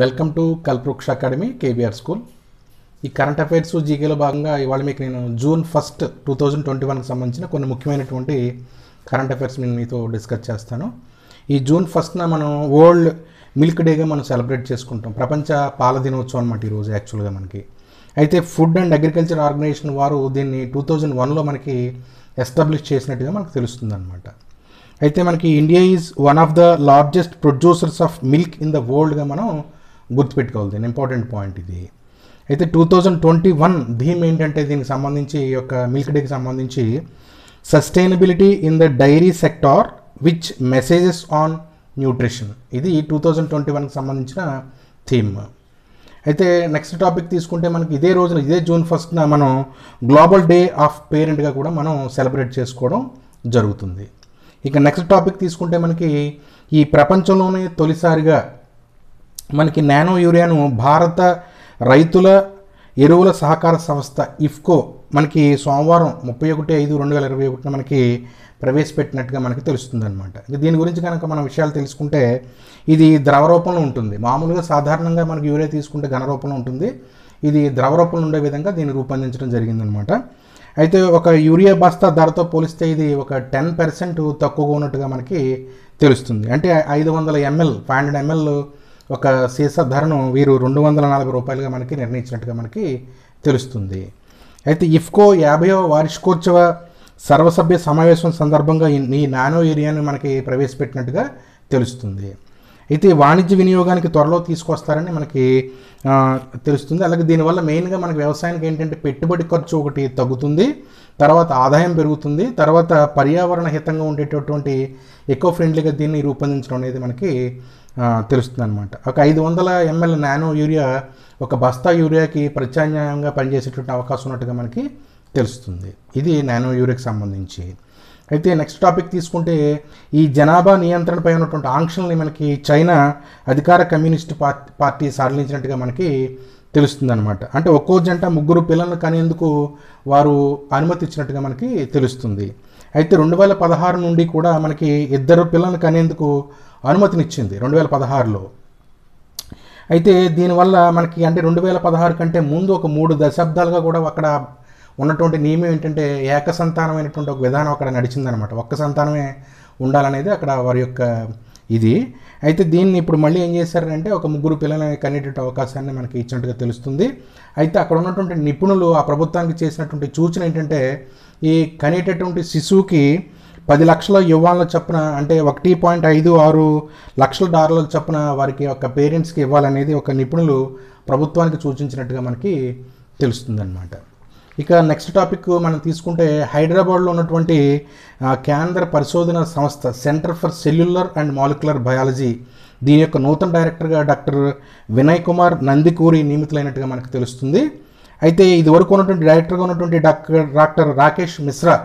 welcome to Kalpavriksha academy KBR school ఈ current affairs జీకేలో భాగంగా ఇవాళ మీకు నేను June first two thousand twenty వన్కి సంబంధించిన కొన్ని ముఖ్యమైనటువంటి కరెంట్ అఫైర్స్ నేను మీతో డిస్కస్ చేస్తాను ఈ జూన్ ఫస్ట్న మనం వరల్డ్ మిల్క్ డేగా మనం సెలబ్రేట్ చేసుకుంటాం ప్రపంచ పాల దినోత్సవం అనమాట ఈరోజు యాక్చువల్గా మనకి అయితే ఫుడ్ అండ్ అగ్రికల్చర్ ఆర్గనైజేషన్ వారు దీన్ని టూ థౌజండ్ వన్లో మనకి ఎస్టాబ్లిష్ చేసినట్టుగా మనకు తెలుస్తుంది అనమాట అయితే మనకి India is one of the largest producers of milk in the వరల్డ్గా మనం గుర్తుపెట్టుకోవాలి దీని ఇంపార్టెంట్ పాయింట్ ఇది అయితే two thousand twenty one theme ఏంటంటే దీనికి సంబంధించి ఈ యొక్క మిల్క్ డేకి సంబంధించి sustainability in the dairy sector which messages on nutrition ఇది టూ థౌజండ్ ట్వంటీ వన్కి సంబంధించిన థీమ్ అయితే నెక్స్ట్ టాపిక్ తీసుకుంటే మనకి ఇదే రోజున ఇదే జూన్ ఫస్ట్న మనం గ్లోబల్ డే ఆఫ్ పేరెంట్గా కూడా మనం సెలబ్రేట్ చేసుకోవడం జరుగుతుంది ఇక నెక్స్ట్ టాపిక్ తీసుకుంటే మనకి ఈ ప్రపంచంలోనే తొలిసారిగా మనకి నానో యూరియాను భారత రైతుల ఎరువుల సహకార సంస్థ ఇఫ్కో మనకి సోమవారం ముప్పై ఒకటి ఐదు రెండు వేల ఇరవై ఒకటిన మనకి ప్రవేశపెట్టినట్టుగా మనకి తెలుస్తుంది అనమాట దీని గురించి కనుక మనం విషయాలు తెలుసుకుంటే ఇది ద్రవ రూపంలో ఉంటుంది మామూలుగా సాధారణంగా మనకి యూరియా తీసుకుంటే ఘన రూపంలో ఉంటుంది ఇది ద్రవ రూపంలో ఉండే విధంగా దీన్ని రూపొందించడం జరిగిందనమాట అయితే ఒక యూరియా బస్తా ధరతో పోలిస్తే ఇది ఒక టెన్ పర్సెంట్ తక్కువగా ఉన్నట్టుగా మనకి తెలుస్తుంది అంటే ఐదు వందల ఎంఎల్ ఫైవ్ హండ్రెడ్ ఎంఎల్ ఒక సీసా ధరను వీరు రెండు వందల నలభై రూపాయలుగా మనకి నిర్ణయించినట్టుగా మనకి తెలుస్తుంది అయితే ఇఫ్కో యాభైవ వార్షికోత్సవ సర్వసభ్య సమావేశం సందర్భంగా ఈ నానో ఏరియాను మనకి ప్రవేశపెట్టినట్టుగా తెలుస్తుంది అయితే వాణిజ్య వినియోగానికి త్వరలో తీసుకొస్తారని మనకి తెలుస్తుంది అలాగే దీనివల్ల మెయిన్గా మనకి వ్యవసాయానికి ఏంటంటే పెట్టుబడి ఖర్చు ఒకటి తగ్గుతుంది తర్వాత ఆదాయం పెరుగుతుంది తర్వాత పర్యావరణ హితంగా ఉండేటటువంటి ఎకో ఫ్రెండ్లీగా దీన్ని రూపొందించడం అనేది మనకి తెలుస్తుంది అనమాట ఒక ఐదు వందల ఎంఎల్ నానో యూరియా ఒక బస్తా యూరియాకి ప్రత్యామ్నాయంగా పనిచేసేటువంటి అవకాశం ఉన్నట్టుగా మనకి తెలుస్తుంది ఇది నానో యూరియాకి సంబంధించి అయితే నెక్స్ట్ టాపిక్ తీసుకుంటే ఈ జనాభా నియంత్రణపై ఉన్నటువంటి ఆంక్షల్ని మనకి చైనా అధికార కమ్యూనిస్ట్ పార్టీ సడలించినట్టుగా మనకి అనమాట అంటే ఒక్కో జంట ముగ్గురు పిల్లలను కనేందుకు వారు అనుమతి ఇచ్చినట్టుగా మనకి తెలుస్తుంది అయితే రెండు వేల పదహారు నుండి కూడా మనకి ఇద్దరు పిల్లలను కనేందుకు అనుమతినిచ్చింది రెండు వేల పదహారులో అయితే దీనివల్ల మనకి అంటే రెండు వేల పదహారు కంటే ముందు ఒక మూడు దశాబ్దాలుగా కూడా అక్కడ ఉన్నటువంటి నియమం ఏంటంటే ఏక సంతానమైనటువంటి ఒక విధానం అక్కడ నడిచిందనమాట ఒక్క సంతానమే ఉండాలనేది అక్కడ వారి యొక్క ఇది అయితే దీన్ని ఇప్పుడు మళ్ళీ ఏం చేశారంటే ఒక ముగ్గురు పిల్లలని కనేటటువంటి అవకాశాన్ని మనకి ఇచ్చినట్టుగా తెలుస్తుంది అయితే అక్కడ ఉన్నటువంటి నిపుణులు ఆ ప్రభుత్వానికి చేసినటువంటి సూచన ఏంటంటే ఈ కనేటటువంటి శిశువుకి పది లక్షల ఇవ్వాలని చెప్పిన అంటే ఒకటి పాయింట్ ఐదు ఆరు లక్షల డాలర్ల చొప్పున వారికి ఒక పేరెంట్స్కి ఇవ్వాలనేది ఒక నిపుణులు ప్రభుత్వానికి సూచించినట్టుగా మనకి తెలుస్తుందన్నమాట ఇక నెక్స్ట్ టాపిక్ మనం తీసుకుంటే హైదరాబాద్లో ఉన్నటువంటి కేంద్ర పరిశోధన సంస్థ centre for cellular and molecular biology దీని యొక్క నూతన డైరెక్టర్గా డాక్టర్ వినయ్ కుమార్ నందికూరి నియమితులైనట్టుగా మనకు తెలుస్తుంది అయితే ఇది వరకు ఉన్నటువంటి డైరెక్టర్గా ఉన్నటువంటి డాక్టర్ డాక్టర్ రాకేష్ మిశ్రా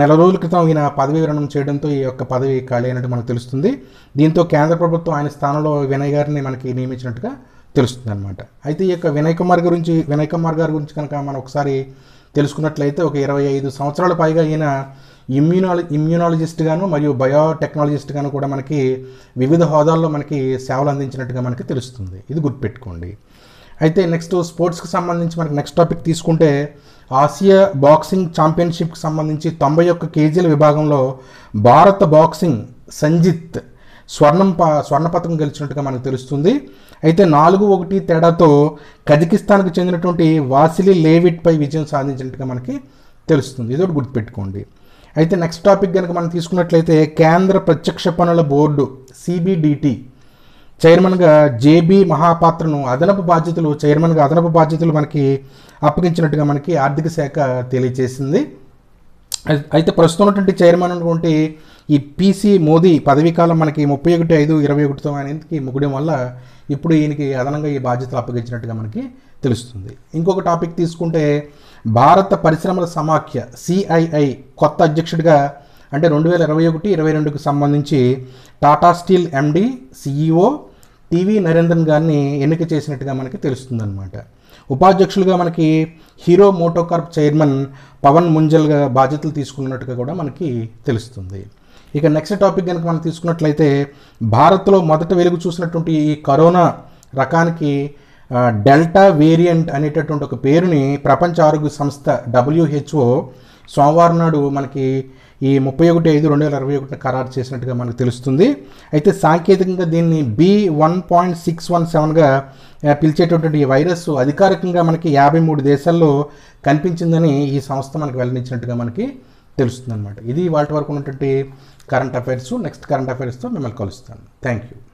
నెల రోజుల క్రితం ఈయన పదవి విరణం చేయడంతో ఈ యొక్క పదవి ఖాళీ అయినట్టు మనకు తెలుస్తుంది దీంతో కేంద్ర ప్రభుత్వం ఆయన స్థానంలో వినయ్ గారిని మనకి నియమించినట్టుగా తెలుస్తుంది అనమాట అయితే ఈ యొక్క వినయ్ కుమార్ గురించి వినయ్ కుమార్ గారి గురించి కనుక మనం ఒకసారి తెలుసుకున్నట్లయితే ఒక ఇరవై ఐదు సంవత్సరాల పైగా ఈయన ఇమ్యూనాలజీ ఇమ్యూనాలజిస్ట్గాను మరియు బయోటెక్నాలజిస్ట్గాను కూడా మనకి వివిధ హోదాల్లో మనకి సేవలు అందించినట్టుగా మనకి తెలుస్తుంది ఇది గుర్తుపెట్టుకోండి అయితే నెక్స్ట్ స్పోర్ట్స్కి సంబంధించి మనకి నెక్స్ట్ టాపిక్ తీసుకుంటే ఆసియా బాక్సింగ్ ఛాంపియన్షిప్కి సంబంధించి తొంభై ఒక్క కేజీల విభాగంలో భారత బాక్సింగ్ సంజిత్ స్వర్ణం ప స్వర్ణ పథకం గెలిచినట్టుగా మనకు తెలుస్తుంది అయితే నాలుగు ఒకటి తేడాతో కజకిస్తాన్కు చెందినటువంటి వాసిలి పై విజయం సాధించినట్టుగా మనకి తెలుస్తుంది ఇది ఒకటి గుర్తుపెట్టుకోండి అయితే నెక్స్ట్ టాపిక్ కనుక మనం తీసుకున్నట్లయితే కేంద్ర ప్రత్యక్ష పనుల బోర్డు సిబిడిటి చైర్మన్గా జేబీ మహాపాత్రను అదనపు బాధ్యతలు చైర్మన్గా అదనపు బాధ్యతలు మనకి అప్పగించినట్టుగా మనకి ఆర్థిక శాఖ తెలియజేసింది అయితే ప్రస్తుతం ఉన్నటువంటి చైర్మన్ అనుకుంటే ఈ పీసీ మోదీ పదవీకాలం మనకి ముప్పై ఒకటి ఐదు ఇరవై ఒకటితో ఆయనకి ముగ్గడం వల్ల ఇప్పుడు ఈయనకి అదనంగా ఈ బాధ్యతలు అప్పగించినట్టుగా మనకి తెలుస్తుంది ఇంకొక టాపిక్ తీసుకుంటే భారత పరిశ్రమల సమాఖ్య సిఐఐ కొత్త అధ్యక్షుడిగా అంటే రెండు వేల ఇరవై ఒకటి ఇరవై రెండుకు సంబంధించి Tata steel MD CEO TV Narendran గారిని ఎన్నిక చేసినట్టుగా మనకి తెలుస్తుందన్నమాట ఉపాధ్యక్షులుగా మనకి హీరో మోటోకార్ప్ చైర్మన్ పవన్ ముంజల్గా బాధ్యతలు తీసుకున్నట్టుగా కూడా మనకి తెలుస్తుంది ఇక నెక్స్ట్ టాపిక్ కనుక మనం తీసుకున్నట్లయితే భారత్లో మొదట వెలుగు చూసినటువంటి ఈ కరోనా రకానికి డెల్టా వేరియంట్ అనేటటువంటి ఒక పేరుని ప్రపంచ ఆరోగ్య సంస్థ డబ్ల్యూహెచ్ఓ సోమవారం నాడు మనకి ఈ ముప్పై ఒకటి ఐదు రెండు వేల ఇరవై ఒకటిన ఖరారు చేసినట్టుగా మనకు తెలుస్తుంది అయితే సాంకేతికంగా దీన్ని B one point six one సెవెన్గా పిలిచేటటువంటి ఈ వైరస్ అధికారికంగా మనకి యాభై మూడు దేశాల్లో కనిపించిందని ఈ సంస్థ మనకు వెల్లడించినట్టుగా మనకి తెలుస్తుంది అనమాట ఇది వాటి వరకు ఉన్నటువంటి కరెంట్ అఫైర్స్ నెక్స్ట్ కరెంట్ అఫైర్స్తో మిమ్మల్ని కలుస్తాను థ్యాంక్ యూ